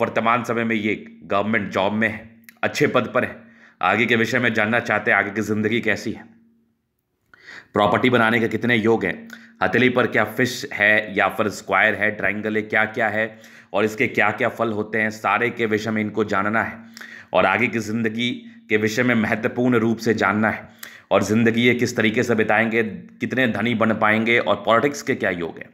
वर्तमान समय में ये गवर्नमेंट जॉब में है अच्छे पद पर है आगे के विषय में जानना चाहते हैं आगे की ज़िंदगी कैसी है प्रॉपर्टी बनाने के कितने योग हैं हथेली पर क्या फिश है या फिर स्क्वायर है ट्राइंगल है क्या क्या है और इसके क्या क्या फल होते हैं सारे के विषय में इनको जानना है और आगे की ज़िंदगी के विषय में महत्वपूर्ण रूप से जानना है और ज़िंदगी ये किस तरीके से बिताएंगे कितने धनी बन पाएंगे और पॉलिटिक्स के क्या योग हैं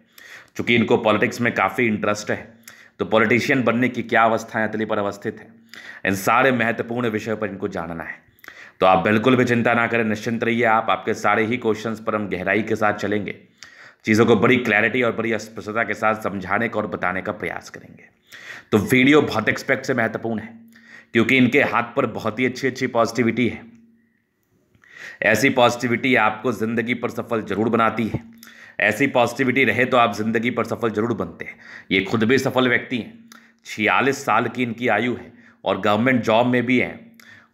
चूँकि इनको पॉलिटिक्स में काफ़ी इंटरेस्ट है तो पॉलिटिशियन बनने की क्या अवस्थाएं अतली पर अवस्थित है इन सारे महत्वपूर्ण विषयों पर इनको जानना है तो आप बिल्कुल भी चिंता ना करें निश्चिंत रहिए आप आपके सारे ही क्वेश्चंस पर हम गहराई के साथ चलेंगे चीज़ों को बड़ी क्लैरिटी और बड़ी स्पष्टता के साथ समझाने का और बताने का प्रयास करेंगे तो वीडियो बहुत एक्सपेक्ट से महत्वपूर्ण है क्योंकि इनके हाथ पर बहुत ही अच्छी अच्छी पॉजिटिविटी है ऐसी पॉजिटिविटी आपको ज़िंदगी पर सफल जरूर बनाती है ऐसी पॉजिटिविटी रहे तो आप ज़िंदगी पर सफल जरूर बनते हैं ये खुद भी सफल व्यक्ति हैं छियालीस साल की इनकी आयु है और गवर्नमेंट जॉब में भी हैं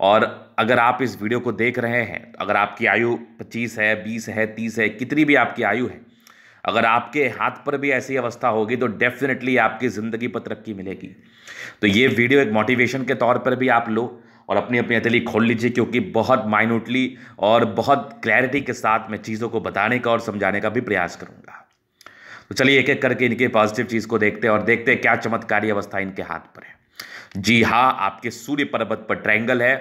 और अगर आप इस वीडियो को देख रहे हैं तो अगर आपकी आयु पच्चीस है बीस है तीस है कितनी भी आपकी आयु है अगर आपके हाथ पर भी ऐसी अवस्था होगी तो डेफिनेटली आपकी ज़िंदगी पर तरक्की मिलेगी तो ये वीडियो एक मोटिवेशन के तौर पर भी आप लो और अपनी अपनी हथेली खोल लीजिए क्योंकि बहुत माइन्यूटली और बहुत क्लैरिटी के साथ मैं चीज़ों को बताने का और समझाने का भी प्रयास करूँगा तो चलिए एक एक करके इनके पॉजिटिव चीज़ को देखते हैं और देखते हैं क्या चमत्कारी अवस्था इनके हाथ पर है जी हाँ आपके सूर्य पर्वत पर ट्रैंगल है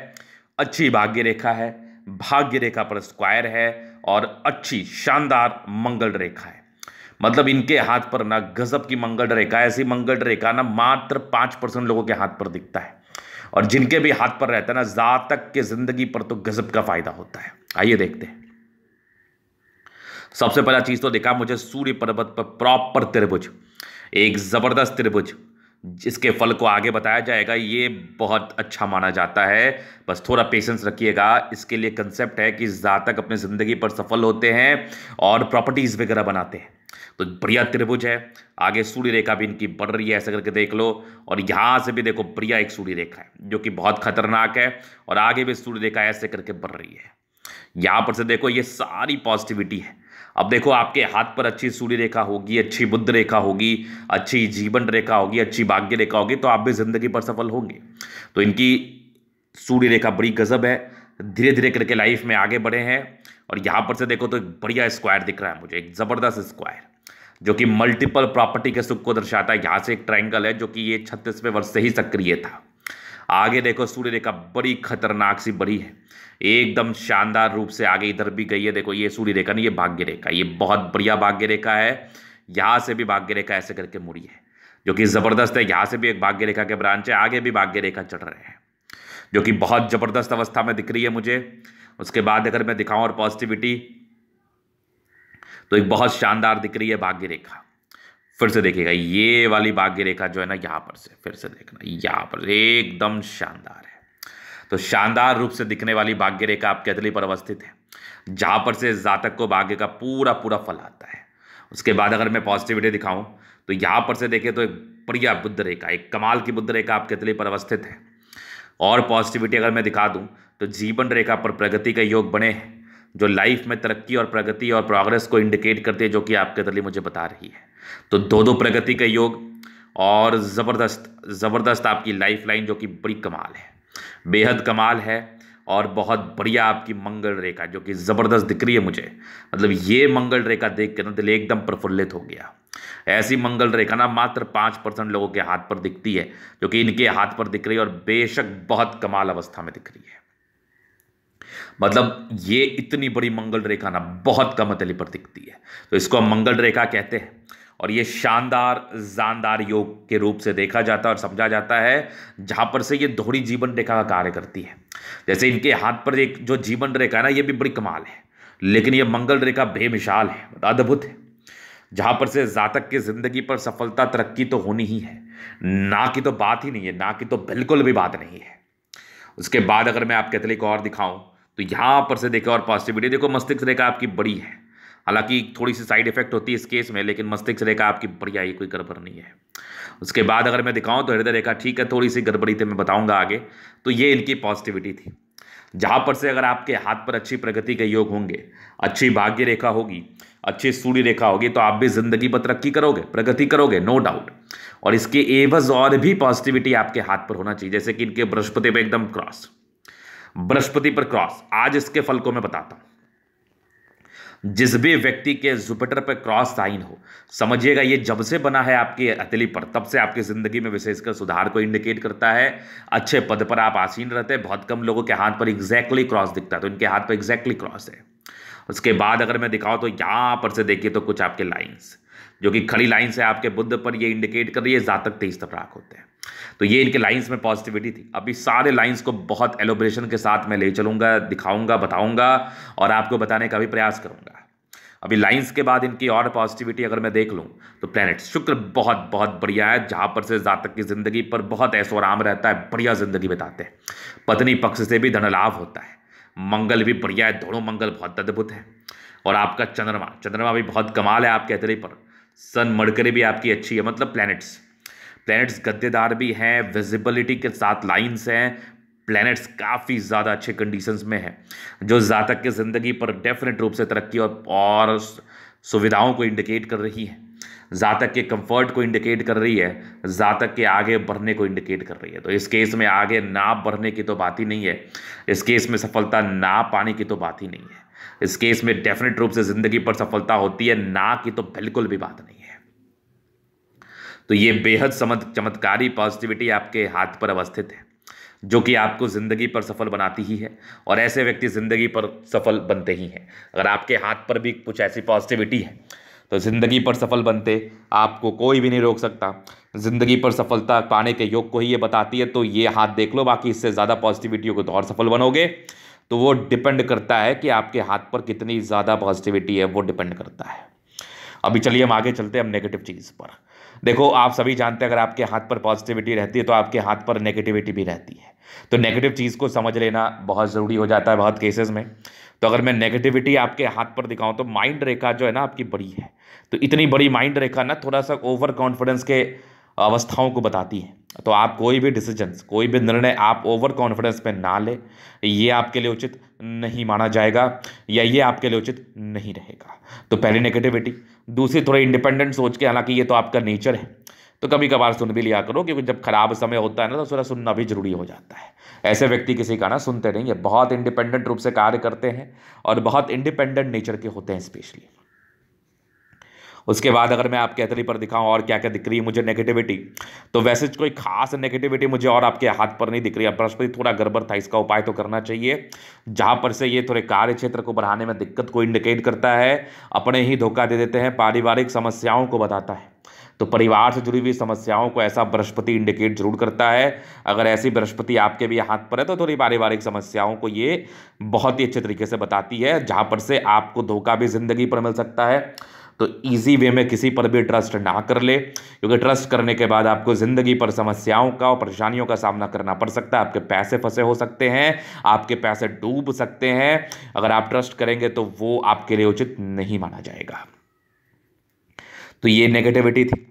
अच्छी भाग्य रेखा है भाग्य रेखा पर स्क्वायर है और अच्छी शानदार मंगल रेखा है मतलब इनके हाथ पर ना गजब की मंगल रेखा ऐसी मंगल रेखा ना मात्र पाँच परसेंट लोगों के हाथ पर दिखता है और जिनके भी हाथ पर रहता है ना जातक के ज़िंदगी पर तो गज़ब का फ़ायदा होता है आइए देखते हैं सबसे पहला चीज़ तो देखा मुझे सूर्य पर्वत पर प्रॉपर त्रिभुज एक ज़बरदस्त त्रिभुज जिसके फल को आगे बताया जाएगा ये बहुत अच्छा माना जाता है बस थोड़ा पेशेंस रखिएगा इसके लिए कंसेप्ट है कि जातक अपनी ज़िंदगी पर सफल होते हैं और प्रॉपर्टीज़ वगैरह बनाते हैं तो प्रिया त्रिभुज है आगे सूर्य रेखा भी इनकी बढ़ रही है ऐसा करके देख लो और यहाँ से भी देखो प्रिया एक सूर्य रेखा है जो कि बहुत खतरनाक है और आगे भी सूर्य रेखा ऐसे करके बढ़ रही है यहाँ पर से देखो ये सारी पॉजिटिविटी है अब देखो आपके हाथ पर अच्छी सूर्य रेखा होगी अच्छी बुद्ध रेखा होगी अच्छी जीवन रेखा होगी अच्छी भाग्य रेखा होगी तो आप भी ज़िंदगी पर सफल होंगे तो इनकी सूर्य रेखा बड़ी गजब है धीरे धीरे करके लाइफ में आगे बढ़े हैं और यहाँ पर से देखो तो एक बढ़िया स्क्वायर दिख रहा है मुझे एक ज़बरदस्त स्क्वायर जो कि मल्टीपल प्रॉपर्टी के सुख को दर्शाता है यहाँ से एक ट्रायंगल है जो कि ये छत्तीसवें वर्ष से ही सक्रिय था आगे देखो सूर्य रेखा बड़ी खतरनाक सी बड़ी है एकदम शानदार रूप से आगे इधर भी गई है देखो ये सूर्य रेखा नहीं ये भाग्य रेखा ये बहुत बढ़िया भाग्य रेखा है यहाँ से भी भाग्य रेखा ऐसे करके मुड़ी है जो कि ज़बरदस्त है यहाँ से भी एक भाग्य रेखा के ब्रांच है आगे भी भाग्य रेखा चढ़ रहे हैं जो कि बहुत ज़बरदस्त अवस्था में दिख रही है मुझे उसके बाद अगर मैं दिखाऊँ और पॉजिटिविटी तो एक बहुत शानदार दिख रही है भाग्य रेखा फिर से देखिएगा ये वाली भाग्य रेखा जो है ना यहाँ पर से फिर से देखना यहाँ पर एकदम शानदार है तो शानदार रूप से दिखने वाली भाग्य रेखा आपके अतली पर अवस्थित है जहाँ पर से जातक को भाग्य का पूरा पूरा फल आता है उसके बाद अगर मैं पॉजिटिविटी दिखाऊं तो यहाँ पर से देखें तो एक प्रिया बुद्ध रेखा एक कमाल की बुद्ध रेखा आपके तिली पर अवस्थित है और पॉजिटिविटी अगर मैं दिखा दूँ तो जीवन रेखा पर प्रगति के योग बने हैं जो लाइफ में तरक्की और प्रगति और प्रोग्रेस को इंडिकेट करती है जो कि आपके दली मुझे बता रही है तो दो दो प्रगति का योग और ज़बरदस्त ज़बरदस्त आपकी लाइफ लाइन जो कि बड़ी कमाल है बेहद कमाल है और बहुत बढ़िया आपकी मंगल रेखा जो कि ज़बरदस्त दिख रही है मुझे मतलब ये मंगल रेखा देख के ना दिल एकदम प्रफुल्लित हो गया ऐसी मंगल रेखा ना मात्र पाँच परसेंट लोगों के हाथ पर दिखती है जो कि इनके हाथ पर दिख रही है और बेशक बहुत कमाल अवस्था में दिख रही है मतलब ये इतनी बड़ी मंगल रेखा ना बहुत कम अतली पर दिखती है तो इसको हम मंगल रेखा कहते हैं और ये शानदार जानदार योग के रूप से देखा जाता है और समझा जाता है जहाँ पर से ये दोहरी जीवन रेखा का कार्य करती है जैसे इनके हाथ पर एक जो जीवन रेखा है ना ये भी बड़ी कमाल है लेकिन ये मंगल रेखा बेमिसाल है अद्भुत है जहाँ पर से जातक की ज़िंदगी पर सफलता तरक्की तो होनी ही है ना की तो बात ही नहीं है ना की तो बिल्कुल भी बात नहीं है उसके बाद अगर मैं आप कैथलिक और दिखाऊं तो यहाँ पर से देखा और पॉजिटिविटी देखो मस्तिष्क रेखा आपकी बड़ी है हालांकि थोड़ी सी साइड इफेक्ट होती है इस केस में लेकिन मस्तिष्क रेखा आपकी बढ़िया ही कोई गड़बड़ नहीं है उसके बाद अगर मैं दिखाऊं तो हृदय रेखा ठीक है थोड़ी सी गड़बड़ी थी तो मैं बताऊंगा आगे तो ये इनकी पॉजिटिविटी थी जहाँ पर से अगर आपके हाथ पर अच्छी प्रगति के योग होंगे अच्छी भाग्य रेखा होगी अच्छी सूर्य रेखा होगी तो आप भी ज़िंदगी पर तरक्की करोगे प्रगति करोगे नो डाउट और इसके एवज और भी पॉजिटिविटी आपके हाथ पर होना चाहिए जैसे कि इनके बृहस्पति पर एकदम क्रॉस बृहस्पति पर क्रॉस आज इसके फल को मैं बताता हूं जिस भी व्यक्ति के जुपिटर पर क्रॉस साइन हो समझिएगा ये जब से बना है आपकी अतली पर तब से आपकी ज़िंदगी में विशेषकर सुधार को इंडिकेट करता है अच्छे पद पर आप आसीन रहते हैं बहुत कम लोगों के हाथ पर एग्जैक्टली क्रॉस दिखता है तो इनके हाथ पर एग्जैक्टली क्रॉस है उसके बाद अगर मैं दिखाऊँ तो यहाँ पर से देखिए तो कुछ आपके लाइन्स जो कि खड़ी लाइन से आपके बुद्ध पर ये इंडिकेट कर रही है जातक तेईस तफराक होते हैं तो ये इनके लाइंस में पॉजिटिविटी थी अभी सारे लाइंस को बहुत एलोब्रेशन के साथ मैं ले चलूंगा दिखाऊंगा बताऊंगा और आपको बताने का भी प्रयास करूंगा अभी लाइंस के बाद इनकी और पॉजिटिविटी अगर मैं देख लूँ तो प्लैनेट शुक्र बहुत बहुत बढ़िया है जहाँ पर से जातक की ज़िंदगी पर बहुत ऐसो आराम रहता है बढ़िया ज़िंदगी बिताते हैं पत्नी पक्ष से भी धन लाभ होता है मंगल भी बढ़िया है दोनों मंगल बहुत अद्भुत है और आपका चंद्रमा चंद्रमा भी बहुत कमाल है आपके अतरे पर सन मड़करे भी आपकी अच्छी है मतलब प्लैनेट्स प्लैनेट्स गद्देदार भी हैं विजिबिलिटी के साथ लाइंस हैं प्लैनेट्स काफ़ी ज़्यादा अच्छे कंडीशंस में हैं जो जातक के ज़िंदगी पर डेफिनेट रूप से तरक्की और और सुविधाओं को इंडिकेट कर रही है जातक के कंफर्ट को इंडिकेट कर रही है जातक के आगे बढ़ने को इंडिकेट कर रही है तो इस केस में आगे ना बढ़ने की तो बात ही नहीं है इस केस में सफलता ना पाने की तो बात ही नहीं है इस केस में डेफिनेट रूप से जिंदगी पर सफलता होती है ना की तो बिल्कुल भी बात नहीं है तो ये बेहद चमत्कारी पॉजिटिविटी आपके हाथ पर अवस्थित है जो कि आपको ज़िंदगी पर सफल बनाती ही है और ऐसे व्यक्ति ज़िंदगी पर सफल बनते ही हैं अगर आपके हाथ पर भी कुछ ऐसी पॉजिटिविटी है तो ज़िंदगी पर सफल बनते आपको कोई भी नहीं रोक सकता ज़िंदगी पर सफलता पाने के योग को ही ये बताती है तो ये हाथ देख लो बाकी इससे ज़्यादा पॉजिटिविटी हो तो और सफल बनोगे तो वो डिपेंड करता है कि आपके हाथ पर कितनी ज़्यादा पॉजिटिविटी है वो डिपेंड करता है अभी चलिए हम आगे चलते हैं हम नेगेटिव चीज़ पर देखो आप सभी जानते हैं अगर आपके हाथ पर पॉजिटिविटी रहती है तो आपके हाथ पर नेगेटिविटी भी रहती है तो नेगेटिव चीज़ को समझ लेना बहुत ज़रूरी हो जाता है बहुत केसेस में तो अगर मैं नेगेटिविटी आपके हाथ पर दिखाऊं तो माइंड रेखा जो है ना आपकी बड़ी है तो इतनी बड़ी माइंड रेखा ना थोड़ा सा ओवर कॉन्फिडेंस के अवस्थाओं को बताती है तो आप कोई भी डिसीजंस कोई भी निर्णय आप ओवर कॉन्फिडेंस में ना लें ये आपके लिए उचित नहीं माना जाएगा या ये आपके लिए उचित नहीं रहेगा तो पहली नेगेटिविटी दूसरी थोड़ी इंडिपेंडेंट सोच के हालांकि ये तो आपका नेचर है तो कभी कभार सुन भी लिया करो क्योंकि जब खराब समय होता है ना तो थोड़ा सुनना भी जरूरी हो जाता है ऐसे व्यक्ति किसी का ना सुनते नहीं है बहुत इंडिपेंडेंट रूप से कार्य करते हैं और बहुत इंडिपेंडेंट नेचर के होते हैं स्पेशली उसके बाद अगर मैं आपके हथेली पर दिखाऊँ और क्या क्या दिख रही है मुझे नेगेटिविटी तो वैसे कोई खास नेगेटिविटी मुझे और आपके हाथ पर नहीं दिख रही है बृहस्पति थोड़ा गड़बड़ था इसका उपाय तो करना चाहिए जहाँ पर से ये थोड़े कार्य क्षेत्र को बढ़ाने में दिक्कत को इंडिकेट करता है अपने ही धोखा दे देते हैं पारिवारिक समस्याओं को बताता है तो परिवार से जुड़ी हुई समस्याओं को ऐसा बृहस्पति इंडिकेट जरूर करता है अगर ऐसी बृहस्पति आपके भी हाथ पर है तो थोड़ी पारिवारिक समस्याओं को ये बहुत ही अच्छे तरीके से बताती है जहाँ पर से आपको धोखा भी ज़िंदगी पर मिल सकता है तो इजी वे में किसी पर भी ट्रस्ट ना कर ले क्योंकि ट्रस्ट करने के बाद आपको ज़िंदगी पर समस्याओं का और परेशानियों का सामना करना पड़ सकता है आपके पैसे फंसे हो सकते हैं आपके पैसे डूब सकते हैं अगर आप ट्रस्ट करेंगे तो वो आपके लिए उचित नहीं माना जाएगा तो ये नेगेटिविटी थी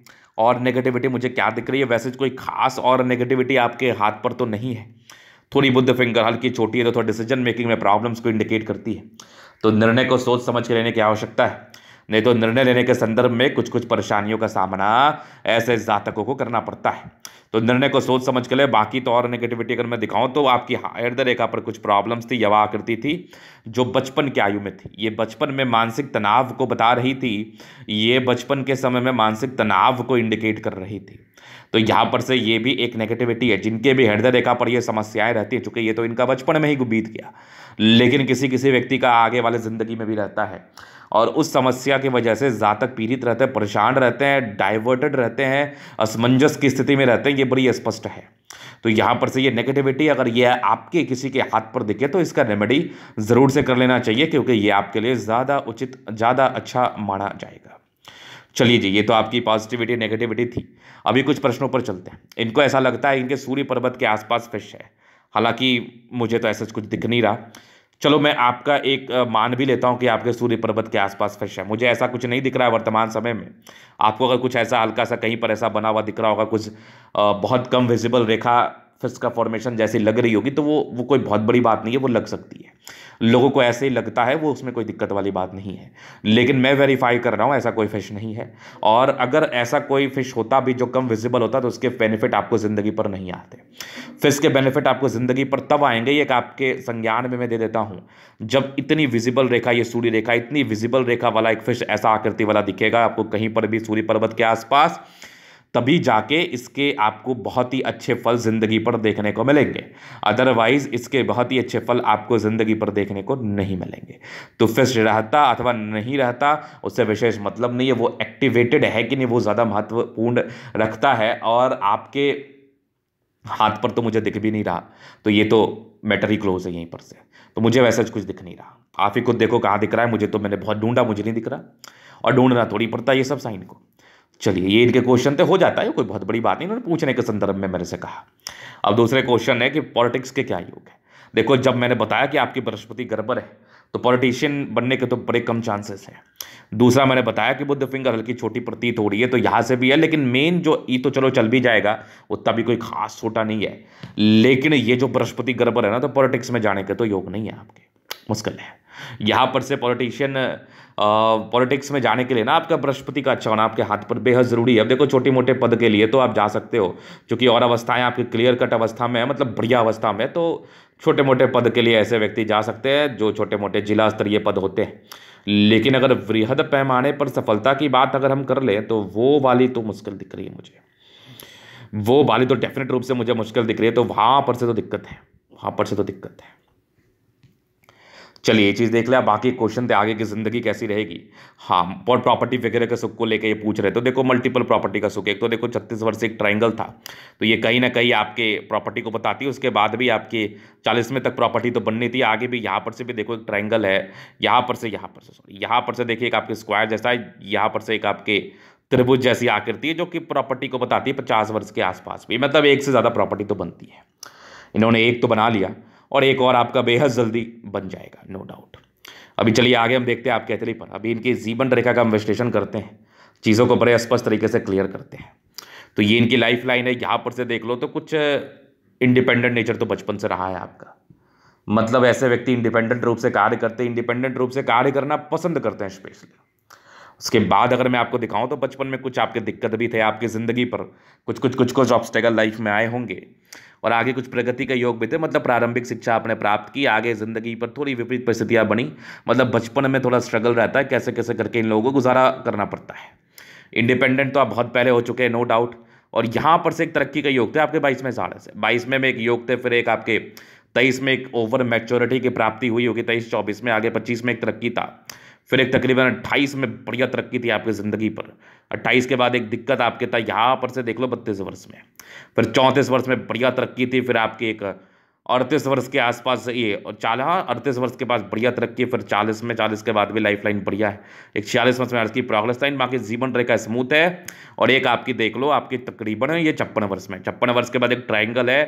और नेगेटिविटी मुझे क्या दिख रही है वैसे कोई खास और नेगेटिविटी आपके हाथ पर तो नहीं है थोड़ी बुद्ध फिंगर हल्की छोटी है तो थोड़ा डिसीजन मेकिंग में प्रॉब्लम्स को इंडिकेट करती है तो निर्णय को सोच समझ के लेने की आवश्यकता है नहीं तो निर्णय लेने के संदर्भ में कुछ कुछ परेशानियों का सामना ऐसे जातकों को करना पड़ता है तो निर्णय को सोच समझ के लिए बाकी तो और नेगेटिविटी अगर मैं दिखाऊं तो आपकी हायर द रेखा पर कुछ प्रॉब्लम्स थी यवा आकृति थी जो बचपन की आयु में थी ये बचपन में मानसिक तनाव को बता रही थी ये बचपन के समय में मानसिक तनाव को इंडिकेट कर रही थी तो यहाँ पर से ये भी एक नेगेटिविटी है जिनके भी हृदय रेखा पर ये समस्याएं रहती हैं चूंकि ये तो इनका बचपन में ही बीत गया लेकिन किसी किसी व्यक्ति का आगे वाले ज़िंदगी में भी रहता है और उस समस्या की वजह से जातक पीड़ित रहते हैं परेशान रहते हैं डाइवर्टेड रहते हैं असमंजस की स्थिति में रहते हैं ये बड़ी स्पष्ट है तो यहाँ पर से ये नेगेटिविटी अगर ये आपके किसी के हाथ पर दिखे तो इसका रेमेडी ज़रूर से कर लेना चाहिए क्योंकि ये आपके लिए ज़्यादा उचित ज़्यादा अच्छा माना जाएगा चलिए जी ये तो आपकी पॉजिटिविटी नेगेटिविटी थी अभी कुछ प्रश्नों पर चलते हैं इनको ऐसा लगता है इनके सूर्य पर्वत के आसपास फिश है हालांकि मुझे तो ऐसा कुछ दिख नहीं रहा चलो मैं आपका एक मान भी लेता हूँ कि आपके सूर्य पर्वत के आसपास फिश है मुझे ऐसा कुछ नहीं दिख रहा है वर्तमान समय में आपको अगर कुछ ऐसा हल्का सा कहीं पर ऐसा बना हुआ दिख रहा होगा कुछ बहुत कम विजिबल रेखा फिस्का फॉर्मेशन जैसे लग रही होगी तो वो वो कोई बहुत बड़ी बात नहीं है वो लग सकती है लोगों को ऐसे ही लगता है वो उसमें कोई दिक्कत वाली बात नहीं है लेकिन मैं वेरीफाई कर रहा हूँ ऐसा कोई फिश नहीं है और अगर ऐसा कोई फिश होता भी जो कम विजिबल होता तो उसके बेनिफिट आपको ज़िंदगी पर नहीं आते फिश के बेनिफिट आपको ज़िंदगी पर तब आएंगे ये आपके संज्ञान में मैं दे देता हूँ जब इतनी विजिबल रेखा ये सूर्य रेखा इतनी विजिबल रेखा वाला एक फिश ऐसा आकृति वाला दिखेगा आपको कहीं पर भी सूर्य पर्वत के आसपास तभी जाके इसके आपको बहुत ही अच्छे फल ज़िंदगी पर देखने को मिलेंगे अदरवाइज़ इसके बहुत ही अच्छे फल आपको ज़िंदगी पर देखने को नहीं मिलेंगे तो फिश रहता अथवा नहीं रहता उससे विशेष मतलब नहीं है वो एक्टिवेटेड है कि नहीं वो ज़्यादा महत्वपूर्ण रखता है और आपके हाथ पर तो मुझे दिख भी नहीं रहा तो ये तो मैटर ही क्लोज है यहीं पर से तो मुझे वैसा कुछ दिख नहीं रहा आप ही खुद देखो कहाँ दिख रहा है मुझे तो मैंने बहुत ढूंढा मुझे नहीं दिख रहा और ढूंढना थोड़ी पड़ता है ये सब साइन को चलिए ये इनके क्वेश्चन तो हो जाता है कोई बहुत बड़ी बात नहीं उन्होंने पूछने के संदर्भ में मेरे से कहा अब दूसरे क्वेश्चन है कि पॉलिटिक्स के क्या योग है देखो जब मैंने बताया कि आपकी बृहस्पति गड़बड़ है तो पॉलिटिशियन बनने के तो बड़े कम चांसेस हैं दूसरा मैंने बताया कि बुद्ध फिंगर हल्की छोटी प्रतीत हो रही है तो यहाँ से भी है लेकिन मेन जो ई तो चलो चल भी जाएगा उतना भी कोई खास छोटा नहीं है लेकिन ये जो बृहस्पति गड़बड़ है ना तो पॉलिटिक्स में जाने के तो योग नहीं है आपके मुश्किल है यहाँ पर से पॉलिटिशियन पॉलिटिक्स में जाने के लिए ना आपका बृहस्पति का अच्छा होना आपके हाथ पर बेहद ज़रूरी है अब देखो छोटे मोटे पद के लिए तो आप जा सकते हो क्योंकि और अवस्थाएं आपकी क्लियर कट अवस्था में है मतलब बढ़िया अवस्था में तो छोटे मोटे पद के लिए ऐसे व्यक्ति जा सकते हैं जो छोटे मोटे जिला स्तरीय पद होते हैं लेकिन अगर वृहद पैमाने पर सफलता की बात अगर हम कर लें तो वो वाली तो मुश्किल दिख रही है मुझे वो वाली तो डेफिनेट रूप से मुझे मुश्किल दिख रही है तो वहाँ पर से तो दिक्कत है वहाँ पर से तो दिक्कत है चलिए ये चीज़ देख लिया बाकी क्वेश्चन थे आगे की ज़िंदगी कैसी रहेगी हाँ और प्रॉपर्टी वगैरह के सुख को लेकर ये पूछ रहे तो देखो मल्टीपल प्रॉपर्टी का सुख एक तो देखो छत्तीस वर्ष एक ट्राइंगल था तो ये कहीं ना कहीं आपके प्रॉपर्टी को बताती है उसके बाद भी आपके चालीसवें तक प्रॉपर्टी तो बननी थी आगे भी यहाँ पर से भी देखो एक ट्राइंगल है यहाँ पर से यहाँ पर से सॉरी यहाँ पर से देखिए एक आपके स्क्वायर जैसा है यहाँ पर से एक आपके त्रिभुज जैसी आकृति है जो कि प्रॉपर्टी को बताती है पचास वर्ष के आसपास भी मतलब एक से ज़्यादा प्रॉपर्टी तो बनती है इन्होंने एक तो बना लिया और एक और आपका बेहद जल्दी बन जाएगा नो डाउट अभी चलिए आगे हम देखते हैं आप कैथली पर अभी इनकी जीवन रेखा का हम विश्लेषण करते हैं चीज़ों को बड़े स्पष्ट तरीके से क्लियर करते हैं तो ये इनकी लाइफ लाइन है यहाँ पर से देख लो तो कुछ इंडिपेंडेंट नेचर तो बचपन से रहा है आपका मतलब ऐसे व्यक्ति इंडिपेंडेंट रूप से कार्य करते हैं इंडिपेंडेंट रूप से कार्य करना पसंद करते हैं स्पेशली उसके बाद अगर मैं आपको दिखाऊं तो बचपन में कुछ आपके दिक्कत भी थे आपकी ज़िंदगी पर कुछ कुछ कुछ कुछ ऑब्स्टेकल लाइफ में आए होंगे और आगे कुछ प्रगति का योग भी थे मतलब प्रारंभिक शिक्षा आपने प्राप्त की आगे ज़िंदगी पर थोड़ी विपरीत परिस्थितियाँ बनी मतलब बचपन में थोड़ा स्ट्रगल रहता है कैसे कैसे करके इन लोगों को गुजारा करना पड़ता है इंडिपेंडेंट तो आप बहुत पहले हो चुके हैं नो डाउट और यहाँ पर से एक तरक्की का योग थे आपके बाईसवें साढ़े से बाईसवें में एक योग थे फिर एक आपके तेईस में एक ओवर मैच्योरिटी की प्राप्ति हुई होगी तेईस चौबीस में आगे पच्चीस में एक तरक्की था फिर एक तकरीबन अट्ठाईस में बढ़िया तरक्की थी आपकी ज़िंदगी पर अट्ठाईस के बाद एक दिक्कत आपके था यहाँ पर से देख लो बत्तीस वर्ष में फिर चौंतीस वर्ष में बढ़िया तरक्की थी फिर आपकी एक अड़तीस वर्ष के आसपास ये और हाँ अड़तीस वर्ष के पास बढ़िया तरक्की फिर चालीस में चालीस के बाद भी लाइफ लाइन बढ़िया है एक छियालीस वर्ष में आज की प्रोग्रेस लाइन बाकी जीवन रेखा स्मूथ है और एक आपकी देख लो आपकी तकरीबन ये छप्पन वर्ष में छप्पन वर्ष के बाद एक ट्राइंगल है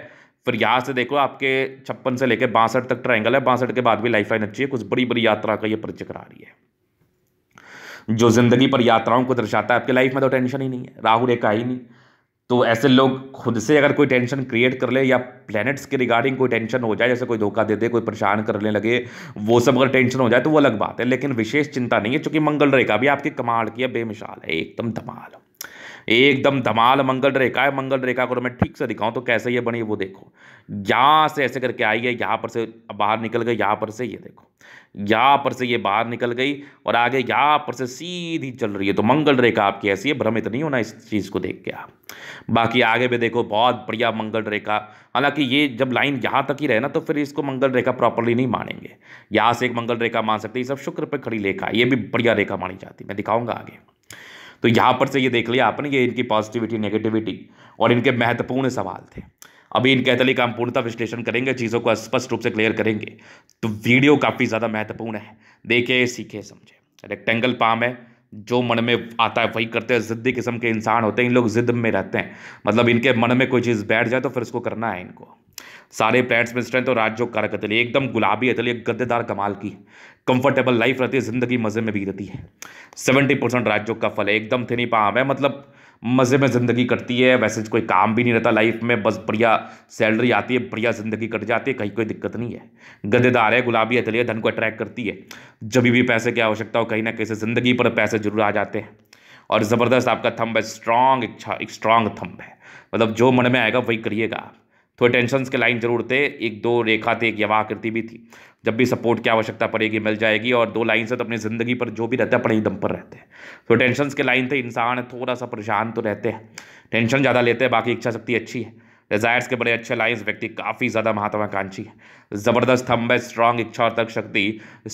फिर यहाँ से देखो आपके छप्पन से लेकर बासठ तक ट्राइंगल है बासठ के बाद भी लाइफ लाइन अच्छी है कुछ बड़ी बड़ी यात्रा का ये परिचय करा रही है जो ज़िंदगी पर यात्राओं को दर्शाता है आपके लाइफ में तो टेंशन ही नहीं है राहु रेखा ही नहीं तो ऐसे लोग खुद से अगर कोई टेंशन क्रिएट कर ले या प्लैनेट्स के रिगार्डिंग कोई टेंशन हो जाए जैसे कोई धोखा दे दे कोई परेशान करने लगे वो सब अगर टेंशन हो जाए तो वो अलग बात है लेकिन विशेष चिंता नहीं है चूँकि मंगल रेखा भी आपकी कमाल की है बेमिसाल है एकदम धमाल एकदम धमाल मंगल रेखा है मंगल रेखा को तो मैं ठीक से दिखाऊं तो कैसे ये बनी वो देखो यहाँ से ऐसे करके आई है यहाँ पर से बाहर निकल गई यहाँ पर से ये देखो यहाँ पर से ये बाहर निकल गई और आगे यहाँ पर से सीधी चल रही है तो मंगल रेखा आपकी ऐसी है भ्रमित नहीं होना इस चीज़ को देख के आप बाकी आगे भी देखो बहुत बढ़िया मंगल रेखा हालांकि ये जब लाइन यहाँ तक ही रहे ना तो फिर इसको मंगल रेखा प्रॉपरली नहीं मानेंगे यहाँ से एक मंगल रेखा मान सकते ये सब शुक्र पर खड़ी रेखा ये भी बढ़िया रेखा मानी जाती है मैं दिखाऊंगा आगे तो यहाँ पर से ये देख लिया आपने ये इनकी पॉजिटिविटी नेगेटिविटी और इनके महत्वपूर्ण सवाल थे अभी इन कहते का हम पूर्णता विश्लेषण करेंगे चीज़ों को स्पष्ट रूप से क्लियर करेंगे तो वीडियो काफ़ी ज़्यादा महत्वपूर्ण है देखे सीखे समझे रेक्टेंगल पाम है जो मन में आता है वही करते हैं ज़िद्दी किस्म के इंसान होते हैं इन लोग ज़िद में रहते हैं मतलब इनके मन में कोई चीज़ बैठ जाए तो फिर उसको करना है इनको सारे प्लेट्स में स्ट्रेंथ और राजयोग कारक अतली एकदम गुलाबी हथेली एक गद्देदार कमाल की कंफर्टेबल लाइफ रहती है ज़िंदगी मज़े में भी रहती है सेवेंटी परसेंट राज्यों का फल है एकदम नहीं पाम है मतलब मज़े में ज़िंदगी कटती है वैसे कोई काम भी नहीं रहता लाइफ में बस बढ़िया सैलरी आती है बढ़िया ज़िंदगी कट जाती है कहीं कोई दिक्कत नहीं है गद्देदार है गुलाबी है धन को अट्रैक्ट करती है जब भी पैसे की आवश्यकता हो कहीं ना कहीं से ज़िंदगी पर पैसे जरूर आ जाते हैं और ज़बरदस्त आपका थम्ब है स्ट्रांग इच्छा एक स्ट्रांग थम्ब है मतलब जो मन में आएगा वही करिएगा आप थोड़े तो टेंशन के लाइन जरूर थे एक दो रेखा थे एक यवा आकृति भी थी जब भी सपोर्ट की आवश्यकता पड़ेगी मिल जाएगी और दो लाइन से तो अपनी ज़िंदगी पर जो भी रहता है अपने ही दम पर रहते हैं तो टेंशन के लाइन थे इंसान थोड़ा सा परेशान तो रहते हैं टेंशन ज़्यादा लेते हैं बाकी इच्छा शक्ति अच्छी है डिजायर्स के बड़े अच्छे लाइन्स व्यक्ति काफ़ी ज़्यादा महत्वाकांक्षी है ज़बरदस्त थम्ब है स्ट्रांग इच्छा और तक शक्ति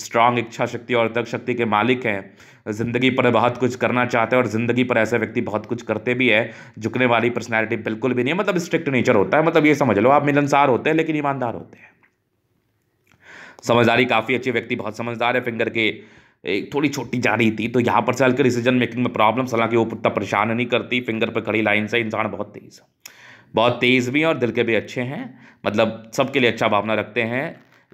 स्ट्रांग इच्छा शक्ति और तक शक्ति के मालिक हैं ज़िंदगी पर बहुत कुछ करना चाहते हैं और ज़िंदगी पर ऐसे व्यक्ति बहुत कुछ करते भी है झुकने वाली पर्सनैलिटी बिल्कुल भी नहीं है मतलब स्ट्रिक्ट नेचर होता है मतलब ये समझ लो आप मिलनसार होते हैं लेकिन ईमानदार होते हैं समझदारी काफ़ी अच्छी व्यक्ति बहुत समझदार है फिंगर के एक थोड़ी छोटी जा रही थी तो यहाँ पर से हल्के डिसीजन मेकिंग में प्रॉब्लम्स हालांकि वो उतना परेशान नहीं करती फिंगर पर खड़ी लाइन से इंसान बहुत तेज है बहुत तेज़ भी हैं और दिल के भी अच्छे हैं मतलब सबके लिए अच्छा भावना रखते हैं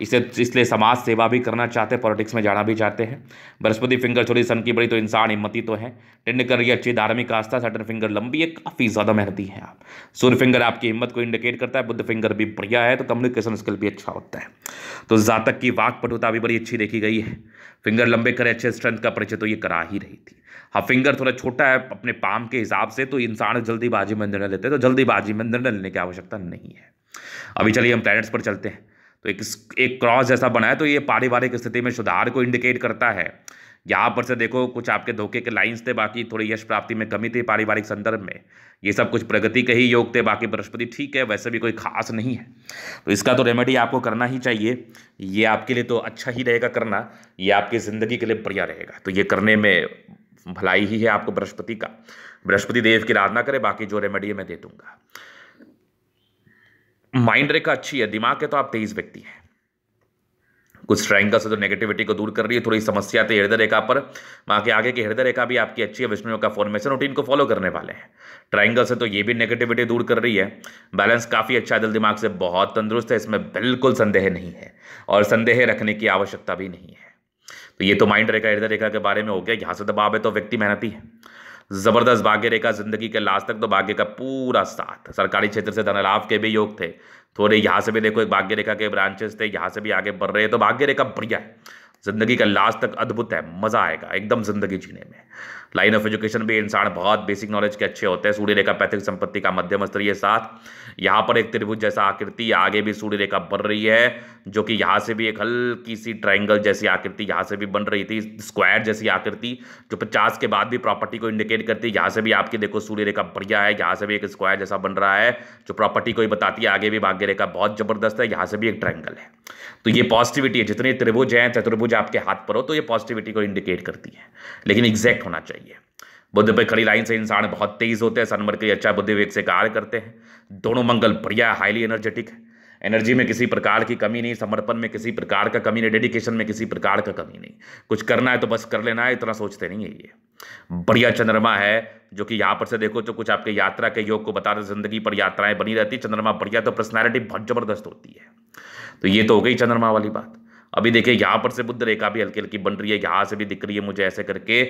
इसे इसलिए समाज सेवा भी करना चाहते हैं पॉलिटिक्स में जाना भी चाहते हैं बृहस्पति फिंगर छोड़ी सन की बड़ी तो इंसान हिम्मती तो है टेंडकर ये अच्छी धार्मिक आस्था सटन फिंगर लंबी है काफ़ी ज़्यादा मेहनती है आप सूर्य फिंगर आपकी हिम्मत को इंडिकेट करता है बुद्ध फिंगर भी बढ़िया है तो कम्युनिकेशन स्किल भी अच्छा होता है तो जातक की वाकपटुता भी बड़ी अच्छी देखी गई है फिंगर लंबे करे अच्छे स्ट्रेंथ का परिचय तो ये करा ही रही थी हाँ फिंगर थोड़ा छोटा है अपने पाम के हिसाब से तो इंसान जल्दीबाजी में निर्णय लेते हैं तो जल्दीबाजी में निर्णय लेने की आवश्यकता नहीं है अभी चलिए हम प्लैनेट्स पर चलते हैं तो एक एक क्रॉस जैसा बना है तो ये पारिवारिक स्थिति में सुधार को इंडिकेट करता है यहाँ पर से देखो कुछ आपके धोखे के लाइंस थे बाकी थोड़ी यश प्राप्ति में कमी थी पारिवारिक संदर्भ में ये सब कुछ प्रगति के ही योग थे बाकी बृहस्पति ठीक है वैसे भी कोई खास नहीं है तो इसका तो रेमेडी आपको करना ही चाहिए ये आपके लिए तो अच्छा ही रहेगा करना ये आपकी ज़िंदगी के लिए बढ़िया रहेगा तो ये करने में भलाई ही है आपको बृहस्पति का बृहस्पति देव की आराधना करें बाकी जो रेमेडी मैं दे दूंगा माइंड रेखा अच्छी है दिमाग है तो आप तेईस व्यक्ति हैं कुछ ट्राइंगल से जो नेगेटिविटी को दूर कर रही है थोड़ी समस्या थी तो हृदय रेखा पर माँ के आगे की हृदय रेखा भी आपकी अच्छी है विष्णु का फॉर्मेशन रूटीन को फॉलो करने वाले हैं ट्राइंगल से तो ये भी नेगेटिविटी दूर कर रही है बैलेंस काफ़ी अच्छा दिल दिमाग से बहुत तंदुरुस्त है इसमें बिल्कुल संदेह नहीं है और संदेह रखने की आवश्यकता भी नहीं है तो ये तो माइंड रेखा हृदय रेखा के बारे में हो गया यहाँ से दबाव है तो व्यक्ति मेहनती है ज़बरदस्त भाग्य रेखा जिंदगी के लास्ट तक तो भाग्य का पूरा साथ सरकारी क्षेत्र से धनलाभ के भी योग थे थोड़े यहाँ से भी देखो एक भाग्य रेखा के ब्रांचेस थे यहाँ से भी आगे बढ़ रहे हैं तो भाग्य रेखा बढ़िया है जिंदगी का लास्ट तक अद्भुत है मज़ा आएगा एकदम जिंदगी जीने में लाइन ऑफ एजुकेशन भी इंसान बहुत बेसिक नॉलेज के अच्छे होते हैं सूर्य रेखा पैतृक संपत्ति का मध्यम स्तरीय साथ यहाँ पर एक त्रिभुज जैसा आकृति आगे भी सूर्य रेखा बन रही है जो कि यहाँ से भी एक हल्की सी ट्राइंगल जैसी आकृति यहाँ से भी बन रही थी स्क्वायर जैसी आकृति जो पचास के बाद भी प्रॉपर्टी को इंडिकेट करती है यहाँ से भी आपकी देखो सूर्य रेखा बढ़िया है यहाँ से भी एक स्क्वायर जैसा बन रहा है जो प्रॉपर्टी को ही बताती है आगे भी भाग्य रेखा बहुत जबरदस्त है यहाँ से भी एक ट्राइंगल है तो ये पॉजिटिविटी है जितने त्रिभुज हैं चतुर्भुज आपके हाथ पर हो तो ये पॉजिटिविटी को इंडिकेट करती है लेकिन एग्जैक्ट होना चाहिए चाहिए बुद्ध पर खड़ी लाइन से इंसान बहुत तेज होते हैं सनमर के लिए अच्छा बुद्धि वेग से कार्य करते हैं दोनों मंगल बढ़िया हाईली एनर्जेटिक है एनर्जी में किसी प्रकार की कमी नहीं समर्पण में किसी प्रकार का कमी नहीं डेडिकेशन में किसी प्रकार का कमी नहीं कुछ करना है तो बस कर लेना है इतना सोचते नहीं है ये बढ़िया चंद्रमा है जो कि यहाँ पर से देखो तो कुछ आपके यात्रा के योग को बता रहे जिंदगी पर यात्राएं बनी रहती चंद्रमा बढ़िया तो पर्सनैलिटी बहुत जबरदस्त होती है तो ये तो हो गई चंद्रमा वाली बात अभी देखिए यहाँ पर से बुद्ध रेखा भी हल्की हल्की बन रही है यहाँ से भी दिख रही है मुझे ऐसे करके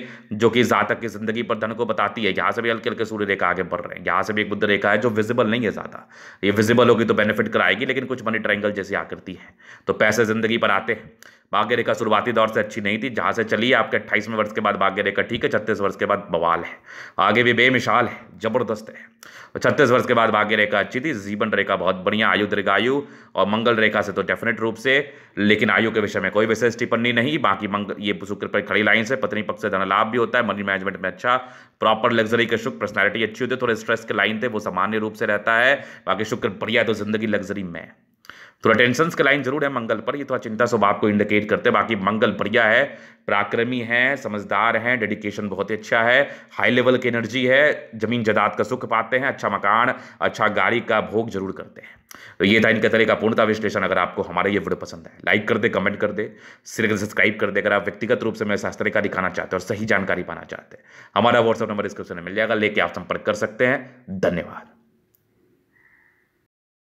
जो कि जातक की ज़िंदगी पर धन को बताती है यहाँ से भी हल्के हल्के सूर्य रेखा आगे बढ़ रहे हैं यहाँ से भी एक बुद्ध रेखा है जो विजिबल नहीं है ज़्यादा ये विजिबल होगी तो बेनिफिट कराएगी लेकिन कुछ मनी ट्राइंगल जैसी आकृति है तो पैसे ज़िंदगी पर आते हैं भाग्य रेखा शुरुआती दौर से अच्छी नहीं थी जहाँ से चली आपके अट्ठाईसवें वर्ष के बाद भाग्य रेखा ठीक है छत्तीस वर्ष के बाद बवाल है आगे भी बेमिसाल है जबरदस्त है छत्तीस वर्ष के बाद भाग्य रेखा अच्छी थी जीवन रेखा बहुत बढ़िया आयु दीर्घायु और मंगल रेखा से तो डेफिनेट रूप से लेकिन आयु के विषय में कोई विशेष टिप्पणी नहीं बाकी मंगल ये शुक्र पर खड़ी लाइन से पत्नी पक्ष से धन लाभ भी होता है मनी मैनेजमेंट में अच्छा प्रॉपर लग्जरी के शुक्र पर्सनैलिटी अच्छी होती है थोड़े स्ट्रेस के लाइन थे वो सामान्य रूप से रहता है बाकी शुक्र बढ़िया तो जिंदगी लग्जरी में थोड़ा टेंशन के लाइन जरूर है मंगल पर ये थोड़ा चिंता स्वभाव को इंडिकेट करते हैं बाकी मंगल बढ़िया है पराक्रमी है समझदार है डेडिकेशन बहुत ही अच्छा है हाई लेवल की एनर्जी है जमीन जदाद का सुख पाते हैं अच्छा मकान अच्छा गाड़ी का भोग जरूर करते हैं तो ये था इनका तरह का पूर्णता विश्लेषण अगर आपको हमारा ये वीडियो पसंद है लाइक कर दे कमेंट कर दे सिर्फ सब्सक्राइब कर दे अगर आप व्यक्तिगत रूप से मेरे शास्त्र का दिखाना चाहते हैं और सही जानकारी पाना चाहते हैं हमारा व्हाट्सअप नंबर डिस्क्रिप्शन में मिल जाएगा लेके आप संपर्क कर सकते हैं धन्यवाद